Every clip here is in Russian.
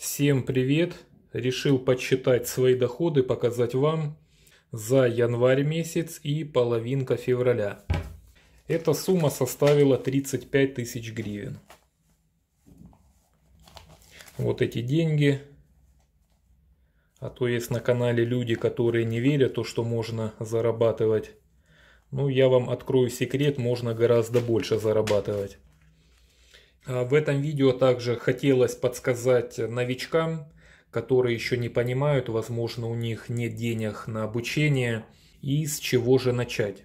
Всем привет! Решил подсчитать свои доходы, показать вам за январь месяц и половинка февраля. Эта сумма составила 35 тысяч гривен. Вот эти деньги. А то есть на канале люди, которые не верят, то что можно зарабатывать. Ну я вам открою секрет, можно гораздо больше зарабатывать. А, в этом видео также хотелось подсказать новичкам, которые еще не понимают, возможно у них нет денег на обучение и с чего же начать.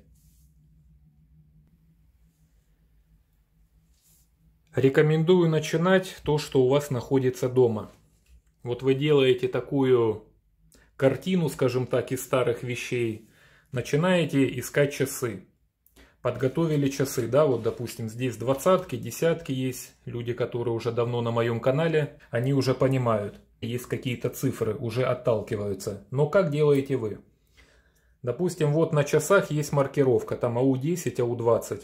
Рекомендую начинать то, что у вас находится дома. Вот вы делаете такую картину, скажем так, из старых вещей, начинаете искать часы подготовили часы, да, вот, допустим, здесь двадцатки, десятки есть, люди, которые уже давно на моем канале, они уже понимают, есть какие-то цифры, уже отталкиваются. Но как делаете вы? Допустим, вот на часах есть маркировка, там АУ-10, АУ-20.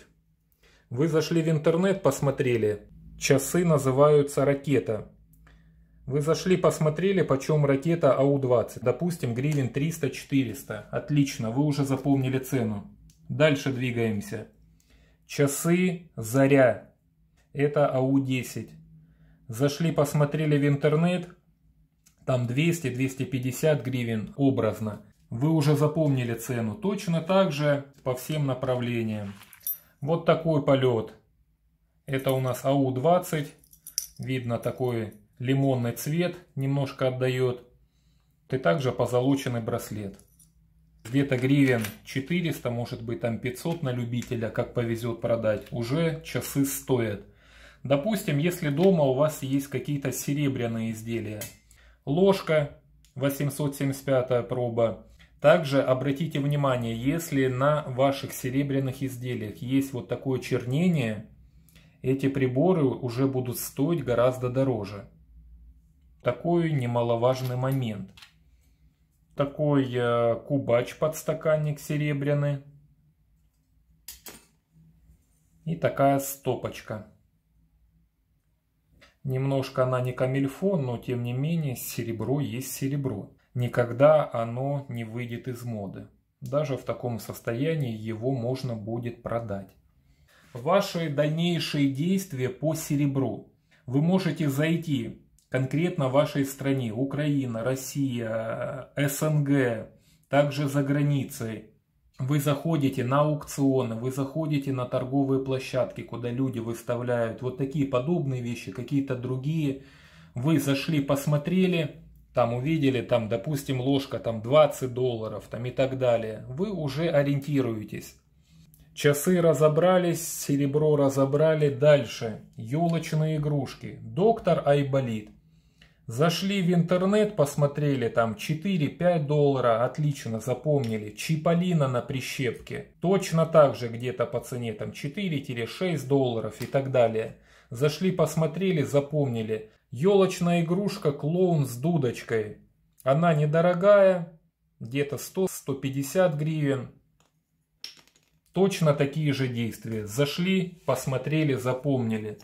Вы зашли в интернет, посмотрели, часы называются «Ракета». Вы зашли, посмотрели, почем ракета АУ-20. Допустим, гривен 300-400. Отлично, вы уже запомнили цену. Дальше двигаемся. Часы «Заря». Это АУ-10. Зашли, посмотрели в интернет. Там 200-250 гривен образно. Вы уже запомнили цену. Точно так же по всем направлениям. Вот такой полет. Это у нас АУ-20. Видно такой лимонный цвет, немножко отдает. И также позолоченный браслет где-то гривен 400, может быть там 500 на любителя, как повезет продать, уже часы стоят. Допустим, если дома у вас есть какие-то серебряные изделия, ложка 875 проба. Также обратите внимание, если на ваших серебряных изделиях есть вот такое чернение, эти приборы уже будут стоить гораздо дороже. Такой немаловажный момент – такой э, кубач подстаканник серебряный и такая стопочка. Немножко она не камельфон, но тем не менее серебро есть серебро. Никогда оно не выйдет из моды. Даже в таком состоянии его можно будет продать. Ваши дальнейшие действия по серебру. Вы можете зайти конкретно вашей стране, Украина, Россия, э, СНГ, также за границей, вы заходите на аукционы, вы заходите на торговые площадки, куда люди выставляют вот такие подобные вещи, какие-то другие. Вы зашли, посмотрели, там увидели, там, допустим, ложка там 20 долларов там, и так далее. Вы уже ориентируетесь. Часы разобрались, серебро разобрали. Дальше. Елочные игрушки. Доктор Айболит. Зашли в интернет, посмотрели там 4-5 доллара, отлично, запомнили. Чиполлино на прищепке. Точно так же где-то по цене там 4-6 долларов и так далее. Зашли, посмотрели, запомнили. Елочная игрушка клоун с дудочкой. Она недорогая, где-то 100-150 гривен. Точно такие же действия. Зашли, посмотрели, запомнили.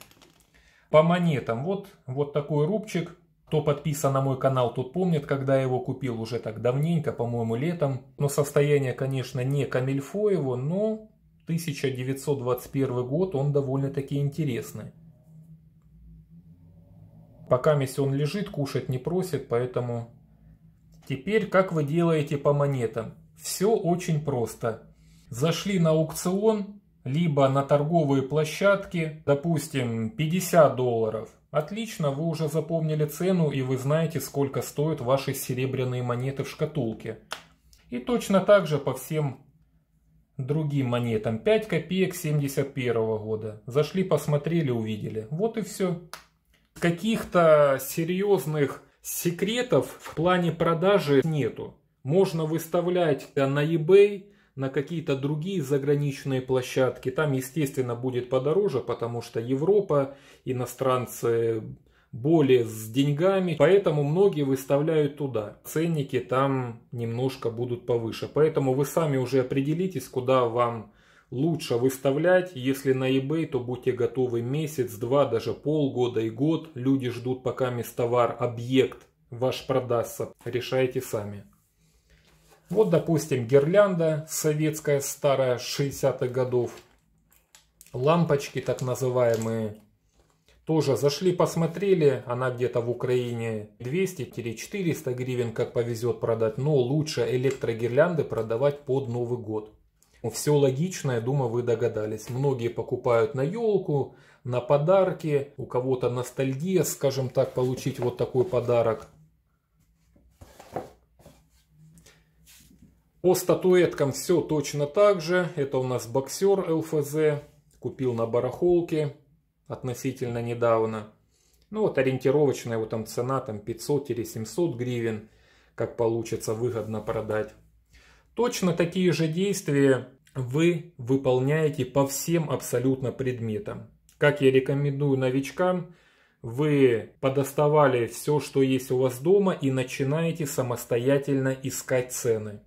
По монетам. Вот, вот такой рубчик кто подписан на мой канал, тот помнит, когда я его купил уже так давненько, по-моему, летом. Но состояние, конечно, не Камильфоево, но 1921 год он довольно-таки интересный. Пока мисс он лежит, кушать не просит, поэтому... Теперь, как вы делаете по монетам? Все очень просто. Зашли на аукцион, либо на торговые площадки, допустим, 50 долларов – Отлично, вы уже запомнили цену и вы знаете, сколько стоят ваши серебряные монеты в шкатулке. И точно так же по всем другим монетам. 5 копеек 71 года. Зашли, посмотрели, увидели. Вот и все. Каких-то серьезных секретов в плане продажи нету. Можно выставлять на eBay, на какие-то другие заграничные площадки. Там, естественно, будет подороже, потому что Европа, иностранцы более с деньгами, поэтому многие выставляют туда. Ценники там немножко будут повыше, поэтому вы сами уже определитесь, куда вам лучше выставлять. Если на eBay, то будьте готовы месяц, два, даже полгода и год. Люди ждут, пока товар, объект ваш продастся. Решайте сами. Вот, допустим, гирлянда советская, старая, 60-х годов. Лампочки, так называемые. Тоже зашли, посмотрели. Она где-то в Украине 200-400 гривен, как повезет продать. Но лучше электрогирлянды продавать под Новый год. Ну, Все логично, я думаю, вы догадались. Многие покупают на елку, на подарки. У кого-то ностальгия, скажем так, получить вот такой подарок. По статуэткам все точно так же. Это у нас боксер ЛФЗ. Купил на барахолке относительно недавно. Ну вот ориентировочная вот там цена там 500-700 или гривен. Как получится выгодно продать. Точно такие же действия вы выполняете по всем абсолютно предметам. Как я рекомендую новичкам, вы подоставали все, что есть у вас дома и начинаете самостоятельно искать цены.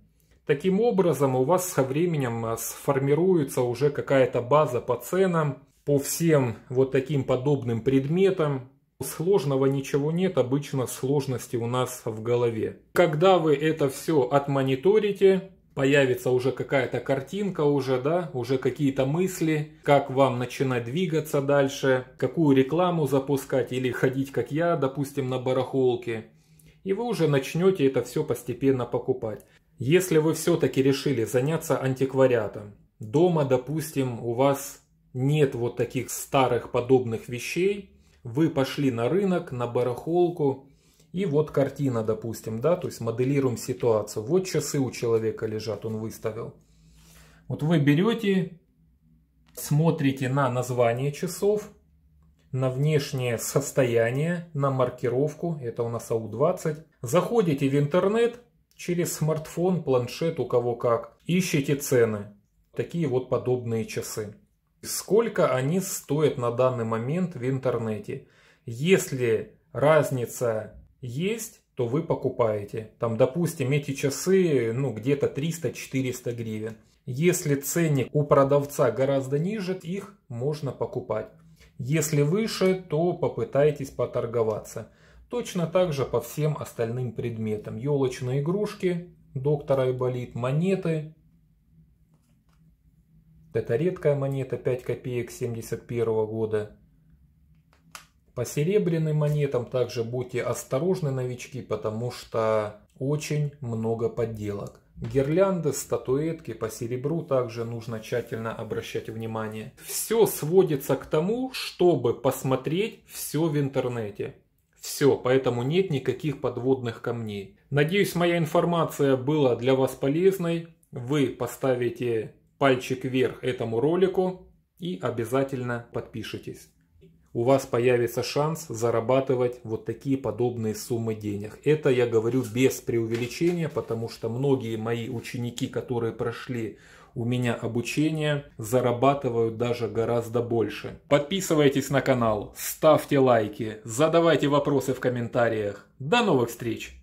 Таким образом, у вас со временем э, сформируется уже какая-то база по ценам, по всем вот таким подобным предметам. Сложного ничего нет, обычно сложности у нас в голове. Когда вы это все отмониторите, появится уже какая-то картинка уже, да, уже какие-то мысли, как вам начинать двигаться дальше, какую рекламу запускать или ходить, как я, допустим, на барахолке. И вы уже начнете это все постепенно покупать. Если вы все-таки решили заняться антиквариатом, дома, допустим, у вас нет вот таких старых подобных вещей, вы пошли на рынок, на барахолку, и вот картина, допустим, да, то есть моделируем ситуацию. Вот часы у человека лежат, он выставил. Вот вы берете, смотрите на название часов, на внешнее состояние, на маркировку, это у нас АУ-20. Заходите в интернет, Через смартфон, планшет, у кого как. Ищите цены. Такие вот подобные часы. Сколько они стоят на данный момент в интернете? Если разница есть, то вы покупаете. Там, допустим, эти часы, ну, где-то 300-400 гривен. Если ценник у продавца гораздо ниже, их можно покупать. Если выше, то попытайтесь поторговаться. Точно так же по всем остальным предметам. Елочные игрушки, доктор Айболит, монеты. Это редкая монета 5 копеек 71 года. По серебряным монетам также будьте осторожны, новички, потому что очень много подделок. Гирлянды, статуэтки по серебру также нужно тщательно обращать внимание. Все сводится к тому, чтобы посмотреть все в интернете. Все, поэтому нет никаких подводных камней. Надеюсь, моя информация была для вас полезной. Вы поставите пальчик вверх этому ролику и обязательно подпишитесь. У вас появится шанс зарабатывать вот такие подобные суммы денег. Это я говорю без преувеличения, потому что многие мои ученики, которые прошли у меня обучение, зарабатывают даже гораздо больше. Подписывайтесь на канал, ставьте лайки, задавайте вопросы в комментариях. До новых встреч!